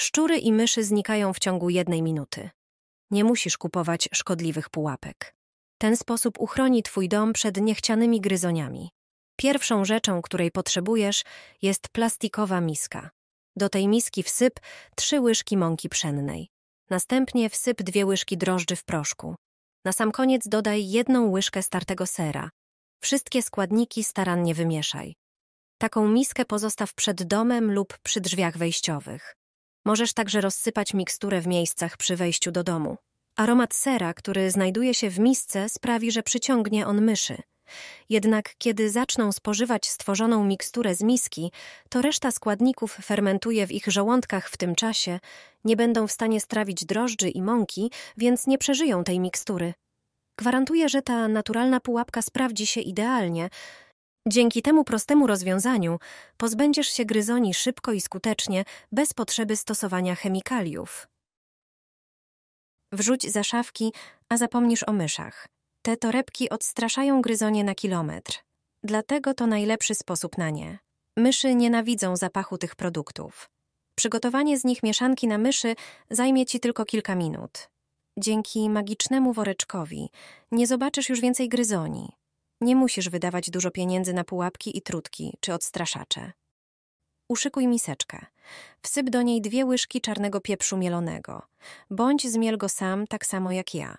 Szczury i myszy znikają w ciągu jednej minuty. Nie musisz kupować szkodliwych pułapek. Ten sposób uchroni Twój dom przed niechcianymi gryzoniami. Pierwszą rzeczą, której potrzebujesz, jest plastikowa miska. Do tej miski wsyp trzy łyżki mąki pszennej. Następnie wsyp dwie łyżki drożdży w proszku. Na sam koniec dodaj jedną łyżkę startego sera. Wszystkie składniki starannie wymieszaj. Taką miskę pozostaw przed domem lub przy drzwiach wejściowych. Możesz także rozsypać miksturę w miejscach przy wejściu do domu. Aromat sera, który znajduje się w misce, sprawi, że przyciągnie on myszy. Jednak kiedy zaczną spożywać stworzoną miksturę z miski, to reszta składników fermentuje w ich żołądkach w tym czasie, nie będą w stanie strawić drożdży i mąki, więc nie przeżyją tej mikstury. Gwarantuję, że ta naturalna pułapka sprawdzi się idealnie, Dzięki temu prostemu rozwiązaniu pozbędziesz się gryzoni szybko i skutecznie, bez potrzeby stosowania chemikaliów. Wrzuć za szafki, a zapomnisz o myszach. Te torebki odstraszają gryzonie na kilometr. Dlatego to najlepszy sposób na nie. Myszy nienawidzą zapachu tych produktów. Przygotowanie z nich mieszanki na myszy zajmie ci tylko kilka minut. Dzięki magicznemu woreczkowi nie zobaczysz już więcej gryzoni. Nie musisz wydawać dużo pieniędzy na pułapki i trutki czy odstraszacze. Uszykuj miseczkę. Wsyp do niej dwie łyżki czarnego pieprzu mielonego. Bądź zmiel go sam, tak samo jak ja.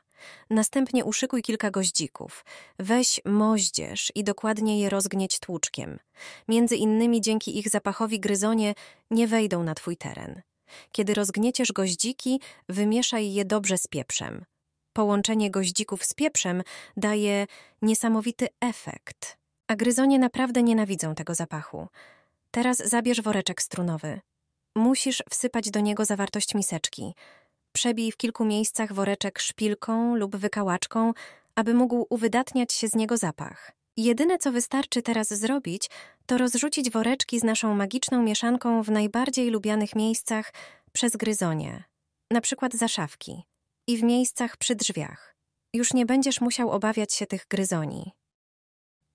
Następnie uszykuj kilka goździków. Weź moździerz i dokładnie je rozgnieć tłuczkiem. Między innymi dzięki ich zapachowi gryzonie nie wejdą na twój teren. Kiedy rozgnieciesz goździki, wymieszaj je dobrze z pieprzem. Połączenie goździków z pieprzem daje niesamowity efekt. A gryzonie naprawdę nienawidzą tego zapachu. Teraz zabierz woreczek strunowy. Musisz wsypać do niego zawartość miseczki. Przebij w kilku miejscach woreczek szpilką lub wykałaczką, aby mógł uwydatniać się z niego zapach. Jedyne, co wystarczy teraz zrobić, to rozrzucić woreczki z naszą magiczną mieszanką w najbardziej lubianych miejscach przez gryzonie, na przykład za szafki i w miejscach przy drzwiach. Już nie będziesz musiał obawiać się tych gryzoni.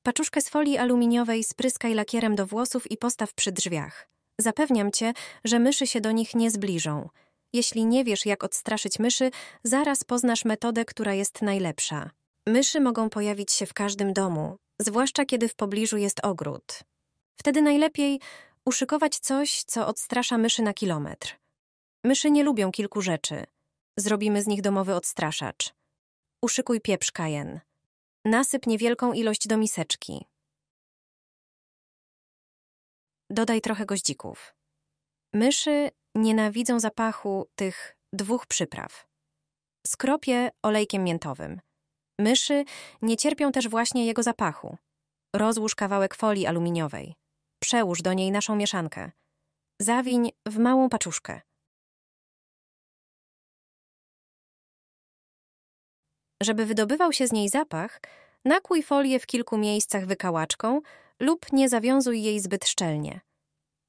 Paczuszkę z folii aluminiowej spryskaj lakierem do włosów i postaw przy drzwiach. Zapewniam cię, że myszy się do nich nie zbliżą. Jeśli nie wiesz, jak odstraszyć myszy, zaraz poznasz metodę, która jest najlepsza. Myszy mogą pojawić się w każdym domu, zwłaszcza kiedy w pobliżu jest ogród. Wtedy najlepiej uszykować coś, co odstrasza myszy na kilometr. Myszy nie lubią kilku rzeczy. Zrobimy z nich domowy odstraszacz. Uszykuj pieprz kajen. Nasyp niewielką ilość do miseczki. Dodaj trochę goździków. Myszy nienawidzą zapachu tych dwóch przypraw. Skropię olejkiem miętowym. Myszy nie cierpią też właśnie jego zapachu. Rozłóż kawałek folii aluminiowej. Przełóż do niej naszą mieszankę. Zawiń w małą paczuszkę. Żeby wydobywał się z niej zapach, nakłuj folię w kilku miejscach wykałaczką lub nie zawiązuj jej zbyt szczelnie.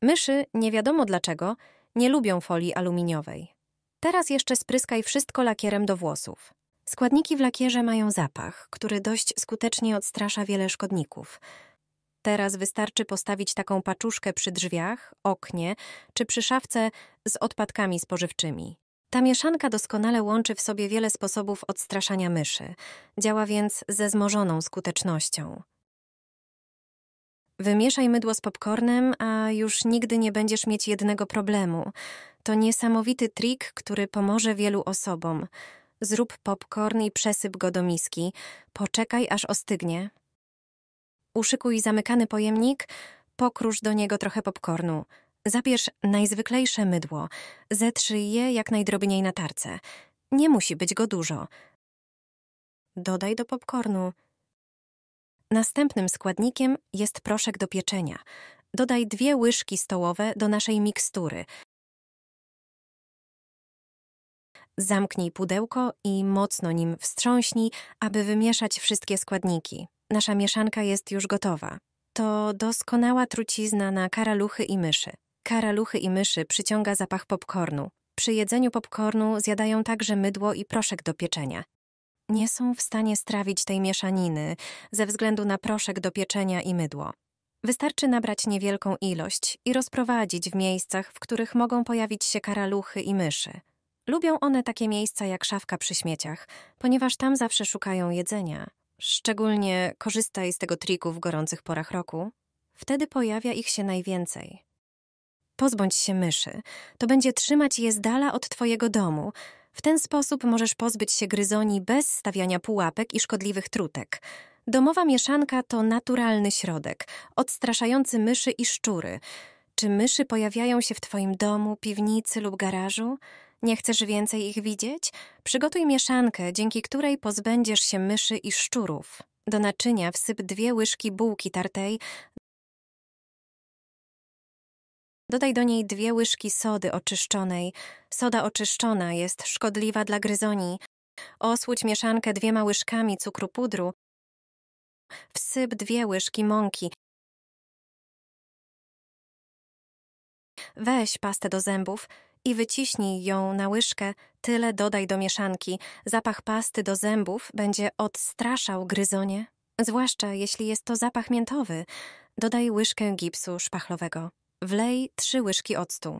Myszy, nie wiadomo dlaczego, nie lubią folii aluminiowej. Teraz jeszcze spryskaj wszystko lakierem do włosów. Składniki w lakierze mają zapach, który dość skutecznie odstrasza wiele szkodników. Teraz wystarczy postawić taką paczuszkę przy drzwiach, oknie czy przy szafce z odpadkami spożywczymi. Ta mieszanka doskonale łączy w sobie wiele sposobów odstraszania myszy, działa więc ze zmożoną skutecznością. Wymieszaj mydło z popcornem, a już nigdy nie będziesz mieć jednego problemu. To niesamowity trik, który pomoże wielu osobom. Zrób popcorn i przesyp go do miski. Poczekaj, aż ostygnie. Uszykuj zamykany pojemnik, pokrusz do niego trochę popcornu. Zabierz najzwyklejsze mydło, zetrzyj je jak najdrobniej na tarce. Nie musi być go dużo. Dodaj do popcornu. Następnym składnikiem jest proszek do pieczenia. Dodaj dwie łyżki stołowe do naszej mikstury. Zamknij pudełko i mocno nim wstrząśnij, aby wymieszać wszystkie składniki. Nasza mieszanka jest już gotowa. To doskonała trucizna na karaluchy i myszy. Karaluchy i myszy przyciąga zapach popcornu. Przy jedzeniu popcornu zjadają także mydło i proszek do pieczenia. Nie są w stanie strawić tej mieszaniny ze względu na proszek do pieczenia i mydło. Wystarczy nabrać niewielką ilość i rozprowadzić w miejscach, w których mogą pojawić się karaluchy i myszy. Lubią one takie miejsca jak szafka przy śmieciach, ponieważ tam zawsze szukają jedzenia. Szczególnie korzystaj z tego triku w gorących porach roku. Wtedy pojawia ich się najwięcej. Pozbądź się myszy. To będzie trzymać je z dala od twojego domu. W ten sposób możesz pozbyć się gryzoni bez stawiania pułapek i szkodliwych trutek. Domowa mieszanka to naturalny środek, odstraszający myszy i szczury. Czy myszy pojawiają się w Twoim domu, piwnicy lub garażu? Nie chcesz więcej ich widzieć? Przygotuj mieszankę, dzięki której pozbędziesz się myszy i szczurów. Do naczynia wsyp dwie łyżki bułki tartej, Dodaj do niej dwie łyżki sody oczyszczonej. Soda oczyszczona jest szkodliwa dla gryzoni. Osłódź mieszankę dwiema łyżkami cukru pudru. Wsyp dwie łyżki mąki. Weź pastę do zębów i wyciśnij ją na łyżkę, tyle dodaj do mieszanki. Zapach pasty do zębów będzie odstraszał gryzonie, zwłaszcza jeśli jest to zapach miętowy. Dodaj łyżkę gipsu szpachlowego. Wlej trzy łyżki octu.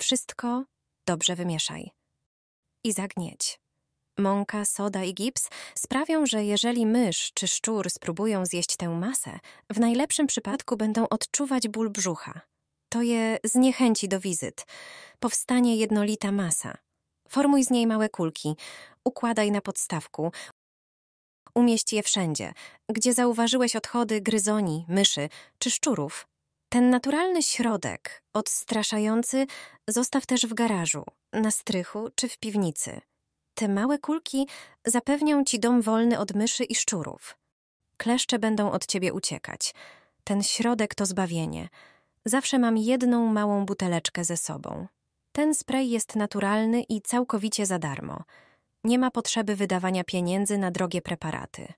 Wszystko dobrze wymieszaj i zagnieć. Mąka, soda i gips sprawią, że jeżeli mysz czy szczur spróbują zjeść tę masę, w najlepszym przypadku będą odczuwać ból brzucha. To je zniechęci do wizyt. Powstanie jednolita masa. Formuj z niej małe kulki, układaj na podstawku, Umieść je wszędzie, gdzie zauważyłeś odchody gryzoni, myszy czy szczurów. Ten naturalny środek, odstraszający, zostaw też w garażu, na strychu czy w piwnicy. Te małe kulki zapewnią ci dom wolny od myszy i szczurów. Kleszcze będą od ciebie uciekać. Ten środek to zbawienie. Zawsze mam jedną małą buteleczkę ze sobą. Ten spray jest naturalny i całkowicie za darmo. Nie ma potrzeby wydawania pieniędzy na drogie preparaty.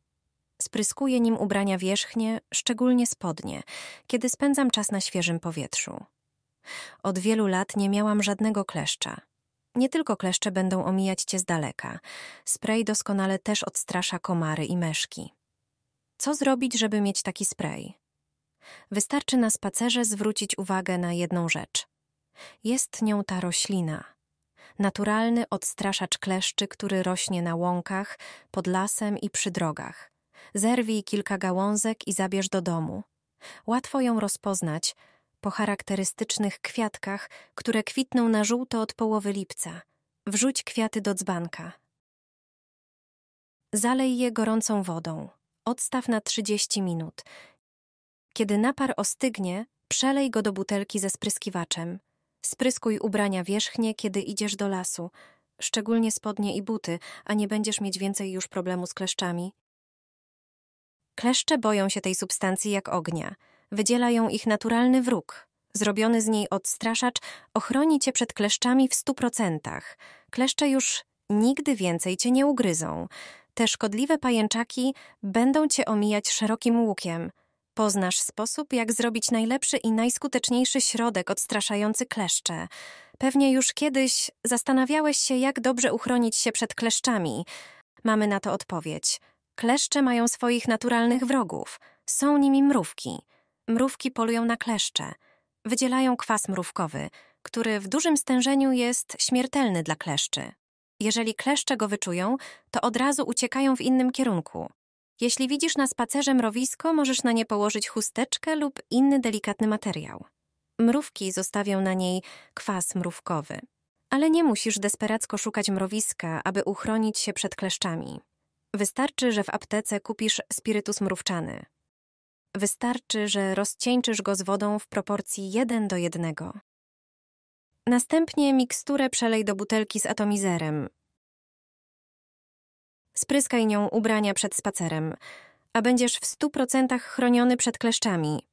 Spryskuję nim ubrania wierzchnie, szczególnie spodnie, kiedy spędzam czas na świeżym powietrzu. Od wielu lat nie miałam żadnego kleszcza. Nie tylko kleszcze będą omijać cię z daleka. Spray doskonale też odstrasza komary i meszki. Co zrobić, żeby mieć taki spray? Wystarczy na spacerze zwrócić uwagę na jedną rzecz. Jest nią ta roślina – naturalny odstraszacz kleszczy, który rośnie na łąkach, pod lasem i przy drogach. Zerwij kilka gałązek i zabierz do domu. Łatwo ją rozpoznać po charakterystycznych kwiatkach, które kwitną na żółto od połowy lipca. Wrzuć kwiaty do dzbanka. Zalej je gorącą wodą. Odstaw na 30 minut. Kiedy napar ostygnie, przelej go do butelki ze spryskiwaczem. Spryskuj ubrania wierzchnie, kiedy idziesz do lasu, szczególnie spodnie i buty, a nie będziesz mieć więcej już problemu z kleszczami. Kleszcze boją się tej substancji jak ognia. Wydziela ją ich naturalny wróg. Zrobiony z niej odstraszacz ochroni cię przed kleszczami w stu procentach. Kleszcze już nigdy więcej cię nie ugryzą. Te szkodliwe pajęczaki będą cię omijać szerokim łukiem – Poznasz sposób, jak zrobić najlepszy i najskuteczniejszy środek odstraszający kleszcze. Pewnie już kiedyś zastanawiałeś się, jak dobrze uchronić się przed kleszczami. Mamy na to odpowiedź. Kleszcze mają swoich naturalnych wrogów. Są nimi mrówki. Mrówki polują na kleszcze. Wydzielają kwas mrówkowy, który w dużym stężeniu jest śmiertelny dla kleszczy. Jeżeli kleszcze go wyczują, to od razu uciekają w innym kierunku. Jeśli widzisz na spacerze mrowisko, możesz na nie położyć chusteczkę lub inny delikatny materiał. Mrówki zostawią na niej kwas mrówkowy. Ale nie musisz desperacko szukać mrowiska, aby uchronić się przed kleszczami. Wystarczy, że w aptece kupisz spirytus mrówczany. Wystarczy, że rozcieńczysz go z wodą w proporcji 1 do 1. Następnie miksturę przelej do butelki z atomizerem, Spryskaj nią ubrania przed spacerem, a będziesz w stu procentach chroniony przed kleszczami.